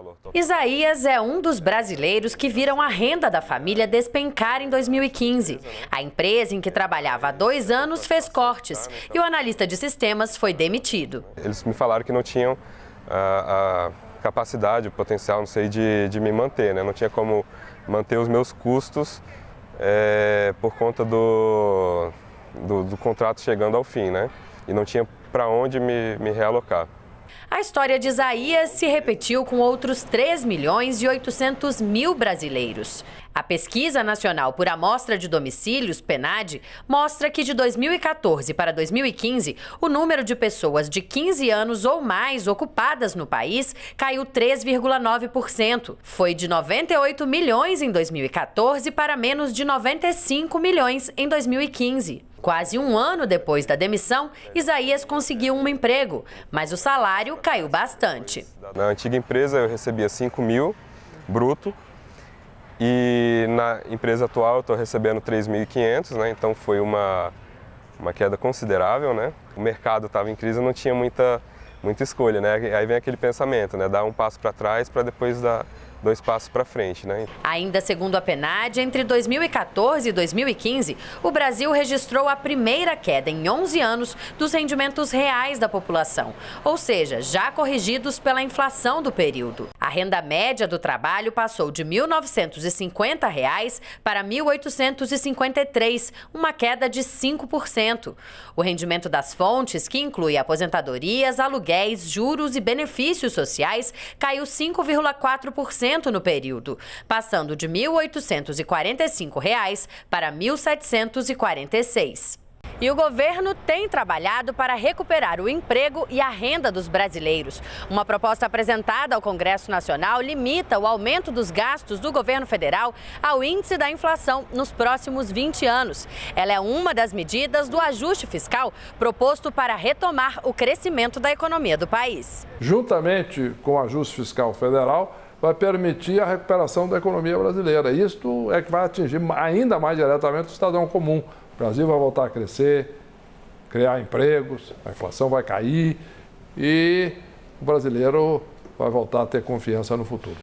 valor total. Isaías é um dos brasileiros que viram a renda da família despencar em 2015. A empresa em que trabalhava há dois anos fez cortes e o analista de sistemas foi demitido. Eles me falaram que não tinham a, ah, a capacidade, o potencial, não sei, de, de me manter, né? Não tinha como manter os meus custos é, por conta do, do, do, contrato chegando ao fim, né? E não tinha para onde me, me realocar. A história de Isaías se repetiu com outros 3 milhões e 800 mil brasileiros. A Pesquisa Nacional por Amostra de Domicílios, PNAD, mostra que de 2014 para 2015, o número de pessoas de 15 anos ou mais ocupadas no país caiu 3,9%. Foi de 98 milhões em 2014 para menos de 95 milhões em 2015. Quase um ano depois da demissão, Isaías conseguiu um emprego, mas o salário caiu bastante. Na antiga empresa eu recebia 5 mil bruto e na empresa atual eu estou recebendo 3.500, né? então foi uma, uma queda considerável. Né? O mercado estava em crise, não tinha muita, muita escolha. Né? Aí vem aquele pensamento, né? dar um passo para trás para depois dar dois passos para frente. Né? Ainda segundo a PNAD, entre 2014 e 2015, o Brasil registrou a primeira queda em 11 anos dos rendimentos reais da população, ou seja, já corrigidos pela inflação do período renda média do trabalho passou de R$ 1.950 reais para R$ 1.853, uma queda de 5%. O rendimento das fontes, que inclui aposentadorias, aluguéis, juros e benefícios sociais, caiu 5,4% no período, passando de R$ 1.845 reais para R$ 1.746. E o governo tem trabalhado para recuperar o emprego e a renda dos brasileiros. Uma proposta apresentada ao Congresso Nacional limita o aumento dos gastos do governo federal ao índice da inflação nos próximos 20 anos. Ela é uma das medidas do ajuste fiscal proposto para retomar o crescimento da economia do país. Juntamente com o ajuste fiscal federal, vai permitir a recuperação da economia brasileira. Isto é que vai atingir ainda mais diretamente o cidadão comum, o Brasil vai voltar a crescer, criar empregos, a inflação vai cair e o brasileiro vai voltar a ter confiança no futuro.